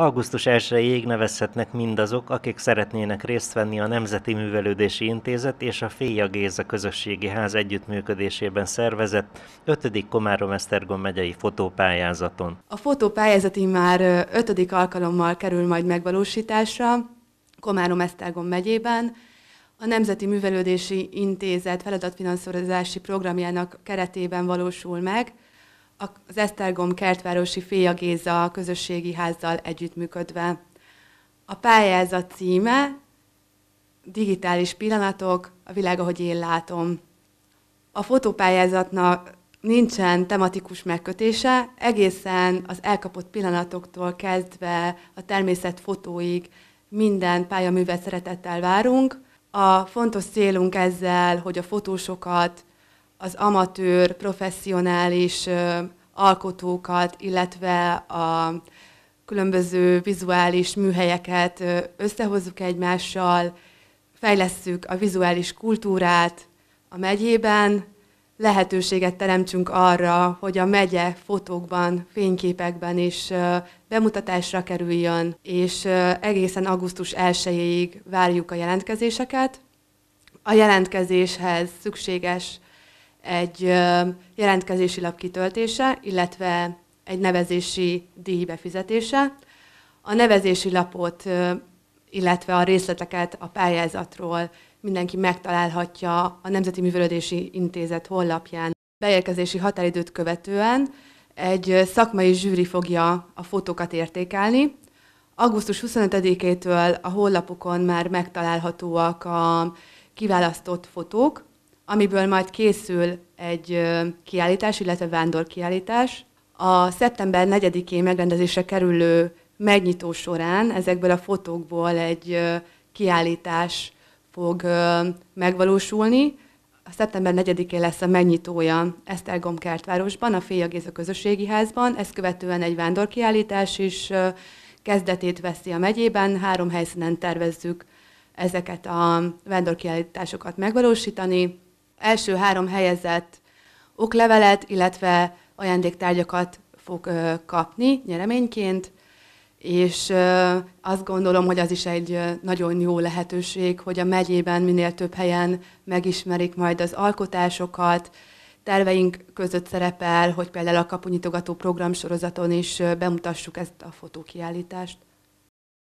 Augusztus 1-ig nevezhetnek mindazok, akik szeretnének részt venni a Nemzeti Művelődési Intézet és a Féja Géza Közösségi Ház együttműködésében szervezett 5. Komárom-Esztergom megyei fotópályázaton. A fotópályázat már 5. alkalommal kerül majd megvalósításra Komárom-Esztergom megyében. A Nemzeti Művelődési Intézet feladatfinanszírozási programjának keretében valósul meg – az Esztergom kertvárosi Féja Géza közösségi házzal együttműködve. A pályázat címe Digitális pillanatok, a világ, ahogy én látom. A fotópályázatnak nincsen tematikus megkötése, egészen az elkapott pillanatoktól kezdve a természet fotóig minden pályaművet szeretettel várunk. A fontos célunk ezzel, hogy a fotósokat az amatőr, professzionális alkotókat, illetve a különböző vizuális műhelyeket összehozzuk egymással, fejlesszük a vizuális kultúrát a megyében, lehetőséget teremtsünk arra, hogy a megye fotókban, fényképekben is bemutatásra kerüljön, és egészen augusztus 1-ig várjuk a jelentkezéseket. A jelentkezéshez szükséges egy jelentkezési lap kitöltése, illetve egy nevezési díj befizetése. A nevezési lapot, illetve a részleteket a pályázatról mindenki megtalálhatja a Nemzeti Művelődési Intézet honlapján. Beérkezési határidőt követően egy szakmai zsűri fogja a fotókat értékelni. Augusztus 25-től a hollapokon már megtalálhatóak a kiválasztott fotók, amiből majd készül egy kiállítás, illetve vándorkiállítás. A szeptember 4-én megrendezésre kerülő megnyitó során ezekből a fotókból egy kiállítás fog megvalósulni. A szeptember 4-én lesz a megnyitója Esztergom kertvárosban, a Féja Géza közösségi házban, ezt követően egy vándorkiállítás is kezdetét veszi a megyében, három helyszínen tervezzük ezeket a vándorkiállításokat megvalósítani első három helyezett oklevelet, illetve ajándéktárgyakat fog kapni nyereményként, és azt gondolom, hogy az is egy nagyon jó lehetőség, hogy a megyében minél több helyen megismerik majd az alkotásokat, terveink között szerepel, hogy például a kapunyitogató programsorozaton is bemutassuk ezt a fotókiállítást.